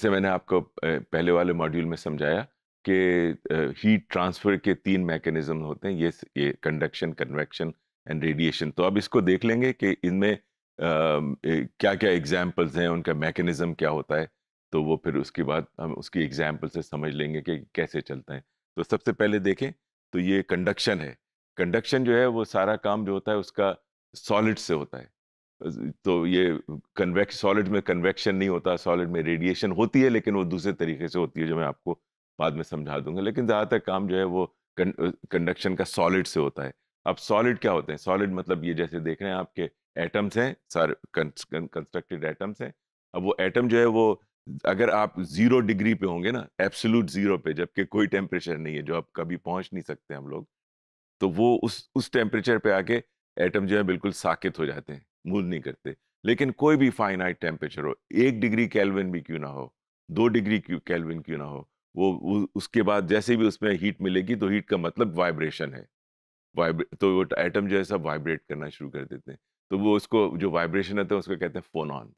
जैसे मैंने आपको पहले वाले मॉड्यूल में समझाया कि हीट ट्रांसफ़र के तीन मैकेनिज़्म होते हैं ये ये कंडक्शन कन्वेक्शन एंड रेडिएशन तो अब इसको देख लेंगे कि इनमें क्या क्या एग्जाम्पल्स हैं उनका मैकेनिज़्म क्या होता है तो वो फिर उसके बाद हम उसकी एग्जाम्पल से समझ लेंगे कि कैसे चलते हैं तो सबसे पहले देखें तो ये कंडक्शन है कंडक्शन जो है वो सारा काम जो होता है उसका सॉलिड से होता है तो ये कन्वेक्स सॉलिड में कन्वेक्शन नहीं होता सॉलिड में रेडिएशन होती है लेकिन वो दूसरे तरीके से होती है जो मैं आपको बाद में समझा दूंगा लेकिन ज़्यादातर काम जो है वो कंडक्शन का सॉलिड से होता है अब सॉलिड क्या होते हैं सॉलिड मतलब ये जैसे देख रहे हैं आपके एटम्स हैं सारे कंस्ट्रक्टेड एटम्स हैं अब वो एटम जो है वो अगर आप जीरो डिग्री पे होंगे ना एब्सोल्यूट जीरो पे जबकि कोई टेम्परेचर नहीं है जो आप कभी पहुंच नहीं सकते हम लोग तो वो उस उस टेम्परेचर पे आके एटम जो है बिल्कुल साकित हो जाते हैं मूव नहीं करते लेकिन कोई भी फाइनाइट टेम्परेचर हो एक डिग्री कैलविन भी क्यों ना हो दो डिग्री क्यों कैलविन क्यों ना हो वो उसके बाद जैसे भी उसमें हीट मिलेगी तो हीट का मतलब वाइब्रेशन है वाइब्रे तो वो एटम जो है सब वाइब्रेट करना शुरू कर देते हैं तो वो उसको जो वाइब्रेशन होता है उसको कहते हैं फोनॉन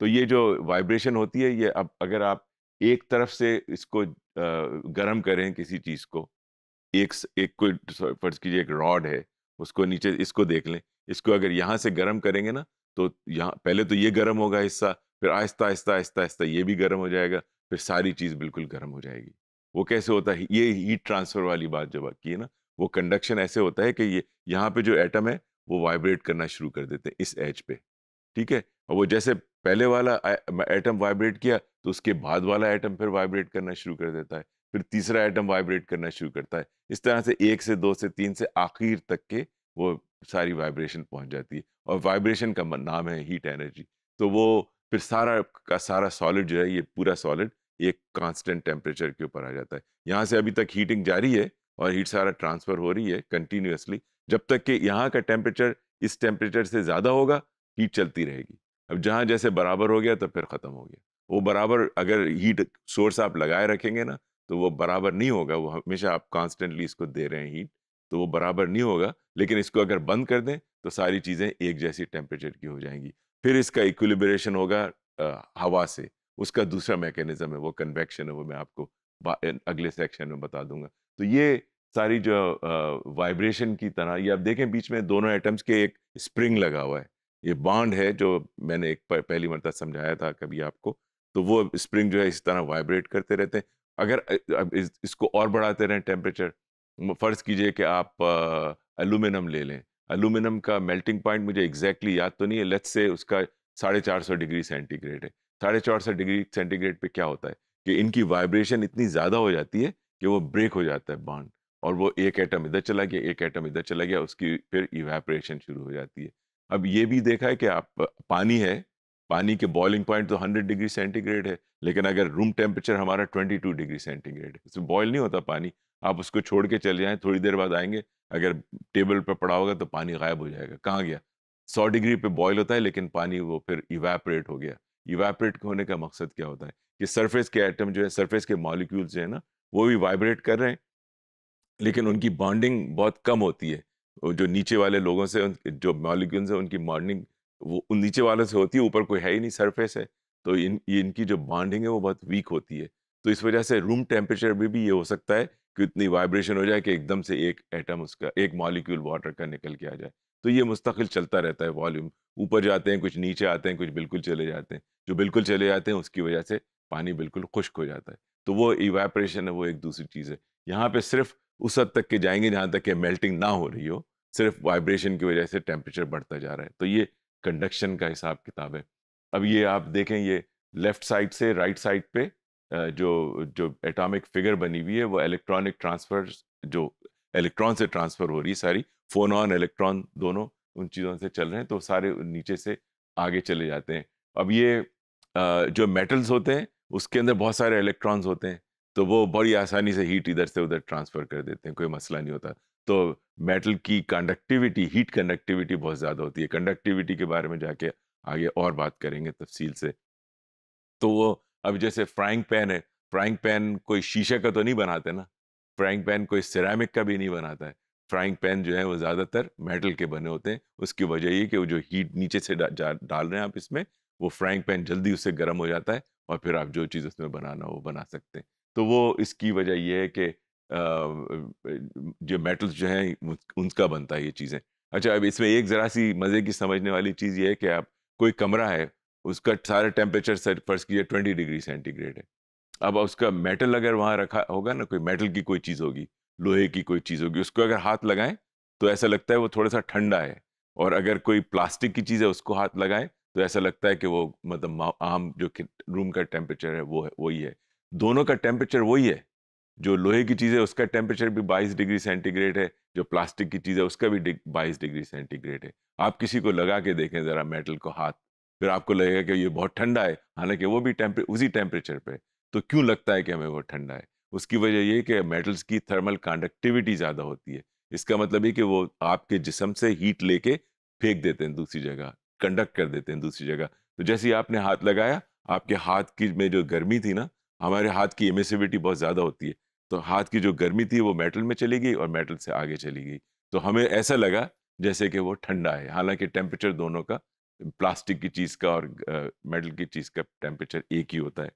तो ये जो वाइब्रेशन होती है ये अब अगर आप एक तरफ से इसको गर्म करें किसी चीज़ को एक एक कोई फर्ज कीजिए एक रॉड है उसको नीचे इसको देख लें इसको अगर यहाँ से गर्म करेंगे ना तो यहाँ पहले तो ये गर्म होगा हिस्सा फिर आहिस्ता आहिस्ता आहिस्ता आहिस्ता ये भी गर्म हो जाएगा फिर सारी चीज़ बिल्कुल गर्म हो जाएगी वो कैसे होता है ये हीट ट्रांसफ़र वाली बात जब की है ना वो कंडक्शन ऐसे होता है कि ये यहाँ पे जो एटम है वो वाइब्रेट करना शुरू कर देते हैं इस एज पे ठीक है और वो जैसे पहले वाला एटम वाइब्रेट किया तो उसके बाद वाला एटम फिर वाइब्रेट करना शुरू कर देता है फिर तीसरा एटम वाइब्रेट करना शुरू करता है इस तरह से एक से दो से तीन से आखिर तक के वो सारी वाइब्रेशन पहुंच जाती है और वाइब्रेशन का नाम है हीट एनर्जी तो वो फिर सारा का सारा सॉलिड जो है ये पूरा सॉलिड एक कांस्टेंट टेम्परेचर के ऊपर आ जाता है यहाँ से अभी तक हीटिंग जारी है और हीट सारा ट्रांसफ़र हो रही है कंटिन्यूसली जब तक कि यहाँ का टेम्परेचर इस टेम्परेचर से ज़्यादा होगा हीट चलती रहेगी अब जहाँ जैसे बराबर हो गया तो फिर ख़त्म हो गया वो बराबर अगर हीट सोर्स आप लगाए रखेंगे ना तो वो बराबर नहीं होगा वो हमेशा आप कॉन्स्टेंटली इसको दे रहे हैं हीट तो वो बराबर नहीं होगा लेकिन इसको अगर बंद कर दें तो सारी चीज़ें एक जैसी टेम्परेचर की हो जाएंगी फिर इसका इक्विलिब्रेशन होगा आ, हवा से उसका दूसरा मैकेनिज्म है वो कन्वेक्शन है वो मैं आपको अगले सेक्शन में बता दूंगा तो ये सारी जो वाइब्रेशन की तरह ये आप देखें बीच में दोनों एटम्स के एक स्प्रिंग लगा हुआ है ये बाड है जो मैंने एक पहली मरतब समझाया था कभी आपको तो वो स्प्रिंग जो है इस तरह वाइब्रेट करते रहते हैं अगर इस, इसको और बढ़ाते रहें टेम्परेचर फ़र्ज़ कीजिए कि आप एलुमिनम ले लें एलुमिनम का मेल्टिंग पॉइंट मुझे एग्जैक्टली exactly याद तो नहीं है लेट्स से उसका साढ़े चार सौ डिग्री सेंटीग्रेड है साढ़े चार सौ डिग्री सेंटीग्रेड पे क्या होता है कि इनकी वाइब्रेशन इतनी ज़्यादा हो जाती है कि वो ब्रेक हो जाता है बॉन्ड और वो एक एटम इधर चला गया एक एटम इधर चला गया उसकी फिर इवेपरेशन शुरू हो जाती है अब ये भी देखा है कि आप पानी है पानी के बॉइलिंग पॉइंट तो 100 डिग्री सेंटीग्रेड है लेकिन अगर रूम टेम्परेचर हमारा 22 डिग्री सेंटीग्रेड है उसमें बॉयल नहीं होता पानी आप उसको छोड़ के चले जाएँ थोड़ी देर बाद आएंगे अगर टेबल पर पड़ा होगा तो पानी गायब हो जाएगा कहाँ गया सौ डिग्री पर बॉयल होता है लेकिन पानी वो फिर इवेपरेट हो गया इवेपरेट होने का मकसद क्या होता है कि सरफेस के आइटम जो है सरफेस के मॉलिक्यूल्स जो है ना वो भी वाइब्रेट कर रहे हैं लेकिन उनकी बॉन्डिंग बहुत कम होती है जो नीचे वाले लोगों से जो मॉलिक्यूल्स हैं उनकी बॉन्डिंग वो नीचे वालों से होती है ऊपर कोई है ही नहीं सरफेस है तो इन इनकी जो बॉन्डिंग है वो बहुत वीक होती है तो इस वजह से रूम टेम्परेचर में भी ये हो सकता है कि इतनी वाइब्रेशन हो जाए कि एकदम से एक एटम उसका एक मॉलिक्यूल वाटर का निकल के आ जाए तो ये मुस्तकिल चलता रहता है वॉल्यूम ऊपर जाते हैं कुछ नीचे आते हैं कुछ बिल्कुल चले जाते हैं जो बिल्कुल चले जाते हैं उसकी वजह से पानी बिल्कुल खुश्क हो जाता है तो वो इवेपरेशन है वो एक दूसरी चीज़ है यहाँ पे सिर्फ उस हद तक के जाएंगे जहाँ तक कि मेल्टिंग ना हो रही हो सिर्फ वाइब्रेशन की वजह से टेम्परेचर बढ़ता जा रहा है तो ये कंडक्शन का हिसाब किताब है अब ये आप देखें ये लेफ्ट साइड से राइट right साइड पे जो जो एटॉमिक फिगर बनी हुई है वो इलेक्ट्रॉनिक ट्रांसफर जो इलेक्ट्रॉन से ट्रांसफर हो रही है सारी फोन ऑन इलेक्ट्रॉन दोनों उन चीज़ों से चल रहे हैं तो सारे नीचे से आगे चले जाते हैं अब ये जो मेटल्स होते हैं उसके अंदर बहुत सारे इलेक्ट्रॉन्स होते हैं तो वो बड़ी आसानी से हीट इधर से उधर ट्रांसफ़र कर देते हैं कोई मसला नहीं होता तो मेटल की कंडक्टिविटी हीट कंडक्टिविटी बहुत ज़्यादा होती है कंडक्टिविटी के बारे में जाके आगे और बात करेंगे तफसील से तो वो अब जैसे फ्राइंग पैन है फ्राइंग पैन कोई शीशे का तो नहीं बनाते ना फ्राइंग पैन कोई सिरामिक का भी नहीं बनाता है फ्राइंग पैन जो है वो ज़्यादातर मेटल के बने होते हैं उसकी वजह ये कि वो जो हीट नीचे से डा, डाल रहे हैं आप इसमें वो फ्राइंग पैन जल्दी उससे गर्म हो जाता है और फिर आप जो चीज़ उसमें बनाना वो बना सकते हैं तो वो इसकी वजह यह है कि जो मेटल्स जो हैं उनका बनता है ये चीज़ें अच्छा अब इसमें एक ज़रा सी मज़े की समझने वाली चीज़ ये है कि आप कोई कमरा है उसका सारा टेम्परेचर फर्ज कीजिए ट्वेंटी डिग्री सेंटीग्रेड है अब उसका मेटल अगर वहाँ रखा होगा ना कोई मेटल की कोई चीज़ होगी लोहे की कोई चीज़ होगी उसको अगर हाथ लगाएं तो ऐसा लगता है वो थोड़ा सा ठंडा है और अगर कोई प्लास्टिक की चीज़ है उसको हाथ लगाएं तो ऐसा लगता है कि वो मतलब आम जो रूम का टेम्परेचर है वो है वही है दोनों का टेम्परेचर वही है जो लोहे की चीज़ है उसका टेम्परेचर भी 22 डिग्री सेंटीग्रेड है जो प्लास्टिक की चीज़ है उसका भी 22 डिग्री सेंटीग्रेड है आप किसी को लगा के देखें ज़रा मेटल को हाथ फिर आपको लगेगा कि ये बहुत ठंडा है हालांकि वो भी टेम्परे उसी टेम्परेचर पर तो क्यों लगता है कि हमें वो ठंडा है उसकी वजह ये कि मेटल्स की थर्मल कंडक्टिविटी ज़्यादा होती है इसका मतलब ये कि वो आपके जिसम से हीट लेके फेंक देते हैं दूसरी जगह कंडक्ट कर देते हैं दूसरी जगह तो जैसे ही आपने हाथ लगाया आपके हाथ की में जो गर्मी थी ना हमारे हाथ की एमिसिविटी बहुत ज़्यादा होती है तो हाथ की जो गर्मी थी वो मेटल में चली गई और मेटल से आगे चली गई तो हमें ऐसा लगा जैसे कि वो ठंडा है हालांकि टेम्परेचर दोनों का प्लास्टिक की चीज़ का और मेटल की चीज़ का टेम्परेचर एक ही होता है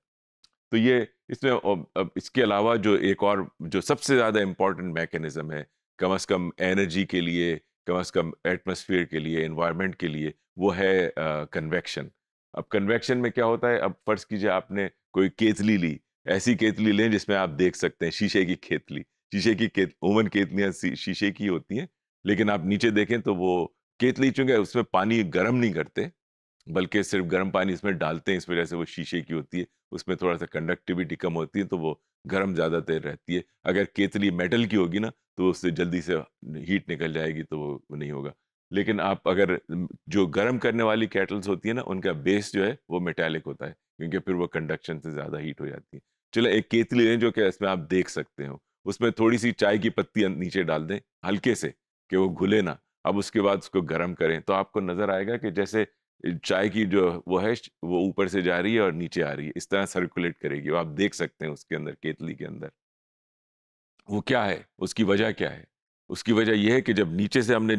तो ये इसमें अब इसके अलावा जो एक और जो सबसे ज़्यादा इम्पॉर्टेंट मैकेनिज़म है कम अज़ कम एनर्जी के लिए कम अज़ कम एटमोसफियर के लिए इन्वायरमेंट के लिए वो है कन्वेक्शन अब कन्वेक्शन में क्या होता है अब फ़र्ज़ कीजिए आपने कोई केतली ली ऐसी केतली लें जिसमें आप देख सकते हैं शीशे की केतली शीशे की केत ओवन केतलियाँ शीशे की होती हैं लेकिन आप नीचे देखें तो वो केतली चूंकि उसमें पानी गर्म नहीं करते बल्कि सिर्फ गर्म पानी इसमें डालते हैं इस वजह से वो शीशे की होती है उसमें थोड़ा सा कंडक्टिविटी कम होती है तो वो गर्म ज़्यादा देर रहती है अगर केतली मेटल की होगी ना तो उससे जल्दी से हीट निकल जाएगी तो वो नहीं होगा लेकिन आप अगर जो गर्म करने वाली कैटल्स होती है ना उनका बेस जो है वो मेटेलिक होता है क्योंकि फिर वो कंडक्शन से ज़्यादा हीट हो जाती है चले एक केतली लें जो कि इसमें आप देख सकते हो उसमें थोड़ी सी चाय की पत्ती अं, नीचे डाल दें हल्के से कि वो घुले ना अब उसके बाद उसको गर्म करें तो आपको नज़र आएगा कि जैसे चाय की जो वो है वो ऊपर से जा रही है और नीचे आ रही है इस तरह सर्कुलेट करेगी वो आप देख सकते हैं उसके अंदर केतली के अंदर वो क्या है उसकी वजह क्या है उसकी वजह यह है कि जब नीचे से हमने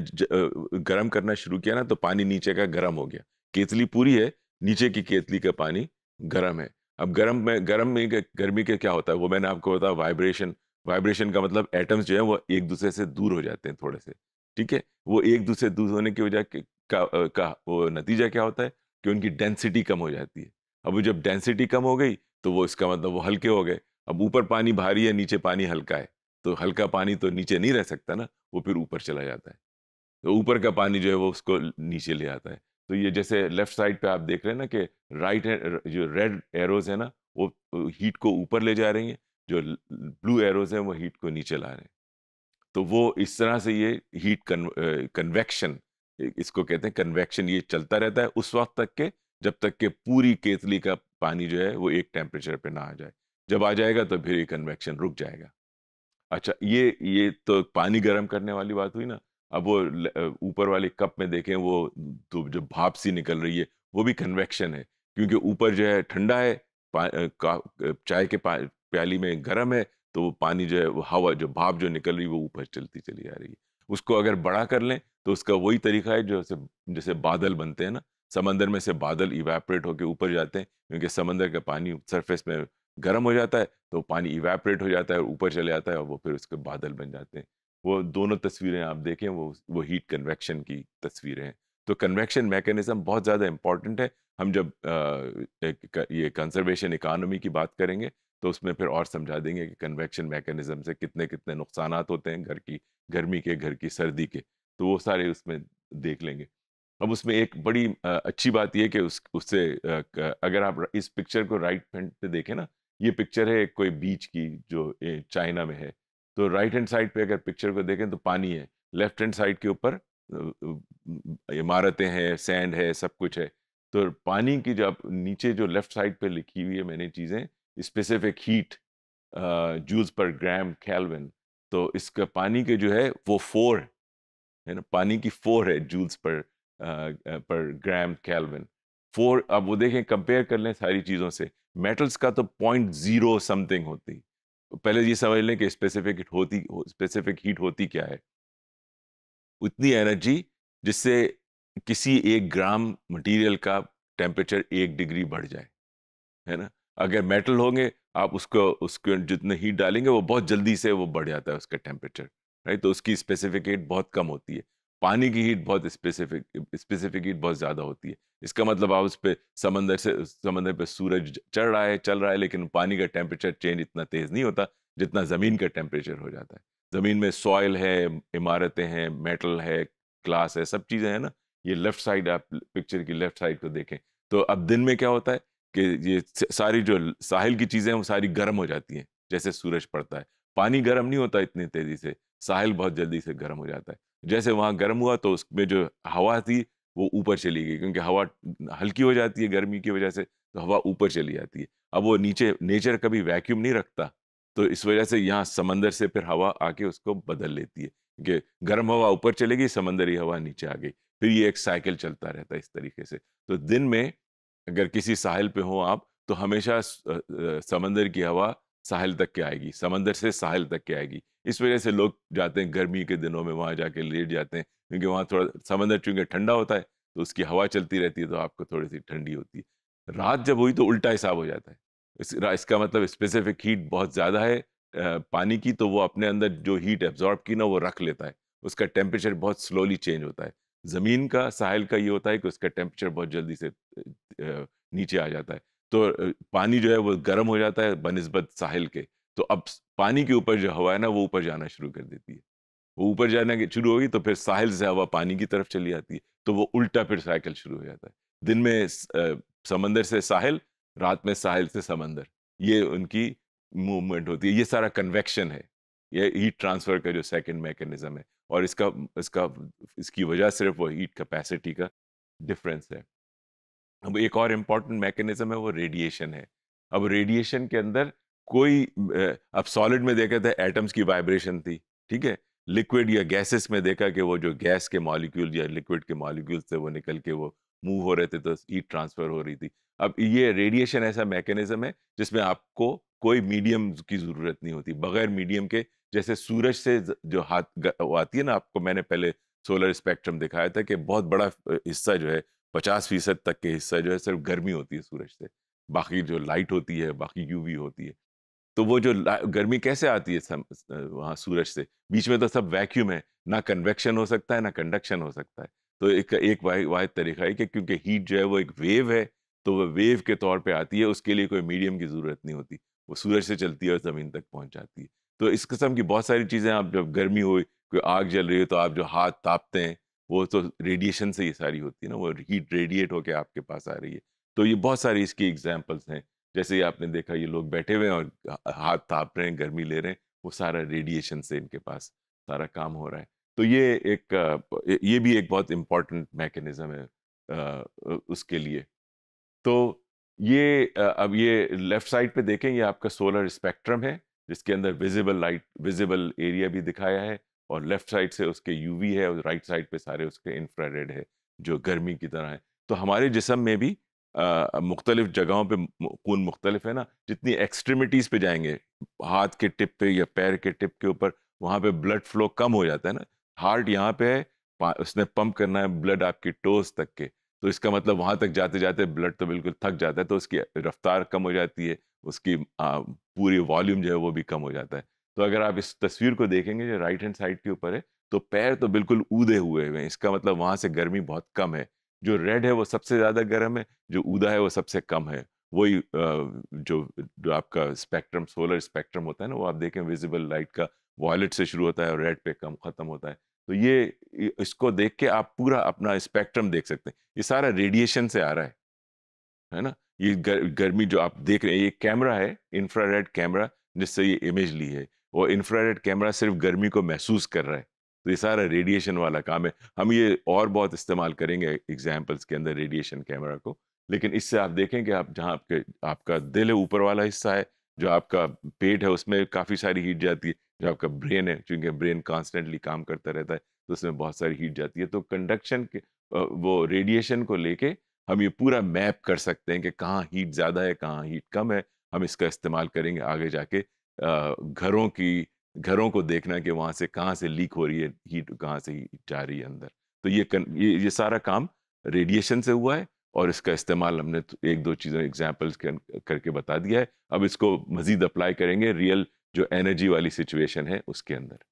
गर्म करना शुरू किया ना तो पानी नीचे का गर्म हो गया केतली पूरी है नीचे की केतली का पानी गर्म है अब गर्म में गर्म में गर्मी के क्या होता है वो मैंने आपको बताया वाइब्रेशन वाइब्रेशन का मतलब एटम्स जो है वो एक दूसरे से दूर हो जाते हैं थोड़े से ठीक है वो एक दूसरे दूर होने की वजह का, का वो नतीजा क्या होता है कि उनकी डेंसिटी कम हो जाती है अब जब डेंसिटी कम हो गई तो वो इसका मतलब वो हल्के हो गए अब ऊपर पानी भारी है नीचे पानी हल्का है तो हल्का पानी तो नीचे नहीं रह सकता ना वो फिर ऊपर चला जाता है तो ऊपर का पानी जो है वो उसको नीचे ले आता है तो ये जैसे लेफ्ट साइड पे आप देख रहे हैं ना कि राइट जो रेड एरोज है ना वो हीट को ऊपर ले जा रही हैं जो ब्लू एरोज हैं वो हीट को नीचे ला रहे हैं तो वो इस तरह से ये हीट कन्वेक्शन इसको कहते हैं कन्वेक्शन ये चलता रहता है उस वक्त तक के जब तक के पूरी केतली का पानी जो है वो एक टेम्परेचर पे ना आ जाए जब आ जाएगा तो फिर ये कन्वेक्शन रुक जाएगा अच्छा ये ये तो पानी गर्म करने वाली बात हुई ना अब वो ऊपर वाले कप में देखें वो तो जो भाप सी निकल रही है वो भी कन्वेक्शन है क्योंकि ऊपर जो है ठंडा है चाय के प्याली में गर्म है तो वो पानी जो है वो हवा जो भाप जो निकल रही है वो ऊपर चलती चली जा रही है उसको अगर बड़ा कर लें तो उसका वही तरीका है जो जैसे बादल बनते हैं ना समंदर में से बादल इवेपरेट होकर ऊपर जाते हैं क्योंकि समंदर का पानी सरफेस में गर्म हो जाता है तो पानी इवेपरेट हो जाता है और ऊपर चले जाता है और वो फिर उसके बादल बन जाते हैं वो दोनों तस्वीरें आप देखें वो वो हीट कन्वेक्शन की तस्वीरें हैं तो कन्वेक्शन मैकेनिज्म बहुत ज़्यादा इम्पॉर्टेंट है हम जब आ, एक, ये कंजर्वेशन इकानमी की बात करेंगे तो उसमें फिर और समझा देंगे कि कन्वेक्शन मैकेनिज्म से कितने कितने नुकसान होते हैं घर की गर्मी के घर की सर्दी के तो वो सारे उसमें देख लेंगे अब उसमें एक बड़ी अच्छी बात यह कि उस उससे अगर आप इस पिक्चर को राइट फ्रंट पे देखें ना ये पिक्चर है कोई बीच की जो चाइना में है तो राइट हैंड साइड पे अगर पिक्चर को देखें तो पानी है लेफ्ट हैंड साइड के ऊपर इमारतें हैं सैंड है सब कुछ है तो पानी की जब नीचे जो लेफ्ट साइड पे लिखी हुई है मैंने चीज़ें स्पेसिफिक हीट जूल्स पर ग्राम कैलविन तो इसका पानी के जो है वो फोर है ना पानी की फोर है जूल्स पर आ, पर ग्राम कैलविन फोर अब वो देखें कंपेयर कर लें सारी चीज़ों से मेटल्स का तो पॉइंट ज़ीरो समथिंग होती पहले ये समझ लें कि स्पेसिफिक होती स्पेसिफिक हीट होती क्या है उतनी एनर्जी जिससे किसी एक ग्राम मटेरियल का टेम्परेचर एक डिग्री बढ़ जाए है ना अगर मेटल होंगे आप उसको उसके जितने हीट डालेंगे वो बहुत जल्दी से वो बढ़ जाता है उसका टेम्परेचर राइट तो उसकी स्पेसिफिक हीट बहुत कम होती है पानी की हीट बहुत स्पेसिफिक स्पेसिफिक हीट बहुत ज़्यादा होती है इसका मतलब आप उस पर समंदर से समंदर पे सूरज चढ़ रहा है चल रहा है लेकिन पानी का टेम्परेचर चेंज इतना तेज़ नहीं होता जितना ज़मीन का टेम्परेचर हो जाता है ज़मीन में सॉयल है इमारतें हैं मेटल है क्लास है सब चीज़ें हैं ना ये लेफ़्ट साइड आप पिक्चर की लेफ़्ट साइड को देखें तो अब दिन में क्या होता है कि ये सारी जो साहिल की चीज़ें हैं वो सारी गर्म हो जाती हैं जैसे सूरज पड़ता है पानी गर्म नहीं होता इतनी तेज़ी से साहिल बहुत जल्दी से गर्म हो जाता है जैसे वहाँ गर्म हुआ तो उसमें जो हवा थी वो ऊपर चली गई क्योंकि हवा हल्की हो जाती है गर्मी की वजह से तो हवा ऊपर चली जाती है अब वो नीचे नेचर कभी वैक्यूम नहीं रखता तो इस वजह से यहाँ समंदर से फिर हवा आके उसको बदल लेती है क्योंकि गर्म हवा ऊपर चलेगी समंदरी हवा नीचे आ गई फिर ये एक साइकिल चलता रहता है इस तरीके से तो दिन में अगर किसी साहिल पे हो आप तो हमेशा समंदर की हवा साहिल तक के आएगी समंदर से साहिल तक के आएगी इस वजह से लोग जाते हैं गर्मी के दिनों में वहाँ जाके लेट जाते हैं क्योंकि वहाँ थोड़ा समंदर चूँकि ठंडा होता है तो उसकी हवा चलती रहती है तो आपको थोड़ी सी ठंडी होती है रात जब हुई तो उल्टा हिसाब हो जाता है इस, इसका मतलब स्पेसिफिक हीट बहुत ज़्यादा है पानी की तो वो अपने अंदर जो हीट एब्जॉर्ब की ना वो रख लेता है उसका टेम्परेचर बहुत स्लोली चेंज होता है ज़मीन का साहिल का ये होता है कि उसका टेम्परेचर बहुत जल्दी से नीचे आ जाता है तो पानी जो है वो गर्म हो जाता है बनस्बत साहिल के तो अब पानी के ऊपर जो हवा है ना वो ऊपर जाना शुरू कर देती है वो ऊपर जाना शुरू होगी तो फिर साहिल से हवा पानी की तरफ चली जाती है तो वो उल्टा फिर साइकिल शुरू हो जाता है दिन में समंदर से साहिल रात में साहिल से समंदर ये उनकी मूवमेंट होती है ये सारा कन्वेक्शन है ये हीट ट्रांसफ़र का जो सेकेंड मैकेनिज़्म है और इसका इसका इसकी वजह सिर्फ वो हीट कैपेसिटी का डिफरेंस है अब एक और इम्पॉर्टेंट मैकेनिज़्म है वो रेडिएशन है अब रेडिएशन के अंदर कोई अब सॉलिड में देखा था एटम्स की वाइब्रेशन थी ठीक है लिक्विड या गैसेस में देखा कि वो जो गैस के मॉलिक्यूल या लिक्विड के मॉलिक्यूल थे वो निकल के वो मूव हो रहे थे तो हीट ट्रांसफर हो रही थी अब ये रेडिएशन ऐसा मैकेनिज्म है जिसमें आपको कोई मीडियम की ज़रूरत नहीं होती बगैर मीडियम के जैसे सूरज से जो हाथ आती है ना आपको मैंने पहले सोलर स्पेक्ट्रम दिखाया था कि बहुत बड़ा हिस्सा जो है पचास फीसद तक के हिस्सा जो है सिर्फ गर्मी होती है सूरज से बाकी जो लाइट होती है बाकी यूवी होती है तो वो जो गर्मी कैसे आती है वहाँ सूरज से बीच में तो सब वैक्यूम है ना कन्वेक्शन हो सकता है ना कंडक्शन हो सकता है तो एक एक वाहिद वाहि तरीका है कि क्योंकि हीट जो है वो एक वेव है तो वह वेव के तौर पर आती है उसके लिए कोई मीडियम की ज़रूरत नहीं होती वो सूरज से चलती है और ज़मीन तक पहुँच जाती है तो इस किस्म की बहुत सारी चीज़ें आप जब गर्मी हो कोई आग जल रही हो तो आप जो हाथ तापते हैं वो तो रेडिएशन से ये सारी होती है ना वो हीट रेडिएट होकर आपके पास आ रही है तो ये बहुत सारी इसकी एग्जाम्पल्स हैं जैसे ही आपने देखा ये लोग बैठे हुए हैं और हाथ ताप रहे हैं गर्मी ले रहे हैं वो सारा रेडिएशन से इनके पास सारा काम हो रहा है तो ये एक ये भी एक बहुत इम्पॉर्टेंट मैकेनिज्म है उसके लिए तो ये अब ये लेफ्ट साइड पे देखें ये आपका सोलर स्पेक्ट्रम है जिसके अंदर विजिबल लाइट विजिबल एरिया भी दिखाया है और लेफ्ट साइड से उसके यूवी है और राइट साइड पे सारे उसके इंफ्रारेड है जो गर्मी की तरह है तो हमारे जिसम में भी मुख्तलिफ जगहों पर खून मुख्तलिफ है ना जितनी एक्सट्रीमिटीज़ पे जाएंगे हाथ के टिप पे या पैर के टिप के ऊपर वहाँ पर ब्लड फ्लो कम हो जाता है ना हार्ट यहाँ पे है उसने पम्प करना है ब्लड आपकी टोस तक के तो इसका मतलब वहाँ तक जाते जाते ब्लड तो बिल्कुल थक जाता है तो उसकी रफ्तार कम हो जाती है उसकी आ, पूरी वॉल्यूम जो है वो भी कम हो जाता है तो अगर आप इस तस्वीर को देखेंगे जो राइट हैंड साइड के ऊपर है तो पैर तो बिल्कुल ऊदे हुए हुए हैं इसका मतलब वहाँ से गर्मी बहुत कम है जो रेड है वो सबसे ज़्यादा गर्म है जो उदा है वो सबसे कम है वही जो, जो आपका स्पेक्ट्रम सोलर स्पेक्ट्रम होता है ना वो आप देखें विजिबल लाइट का वॉयलेट से शुरू होता है और रेड पे कम ख़त्म होता है तो ये इसको देख के आप पूरा अपना स्पेक्ट्रम देख सकते हैं ये सारा रेडिएशन से आ रहा है है ना ये गर, गर्मी जो आप देख रहे हैं ये कैमरा है इंफ्रारेड कैमरा जिससे ये इमेज ली है और इंफ्रारेड कैमरा सिर्फ गर्मी को महसूस कर रहा है तो ये सारा रेडिएशन वाला काम है हम ये और बहुत इस्तेमाल करेंगे एग्जाम्पल्स के अंदर रेडिएशन कैमरा को लेकिन इससे आप देखें कि आप जहाँ आपके आपका दिल है ऊपर वाला हिस्सा है जो आपका पेट है उसमें काफ़ी सारी हीट जाती है जो आपका ब्रेन है क्योंकि ब्रेन कॉन्स्टेंटली काम करता रहता है तो उसमें बहुत सारी हीट जाती है तो कंडक्शन के वो रेडिएशन को लेके हम ये पूरा मैप कर सकते हैं कि कहाँ हीट ज़्यादा है कहाँ हीट कम है हम इसका इस्तेमाल करेंगे आगे जाके घरों की घरों को देखना कि वहाँ से कहाँ से लीक हो रही है हीट कहाँ से हीट जा रही है अंदर तो ये कन, ये, ये सारा काम रेडिएशन से हुआ है और इसका इस्तेमाल हमने तो एक दो चीज़ें एग्जाम्पल्स करके बता दिया है अब इसको मज़ीद अप्लाई करेंगे रियल जो एनर्जी वाली सिचुएशन है उसके अंदर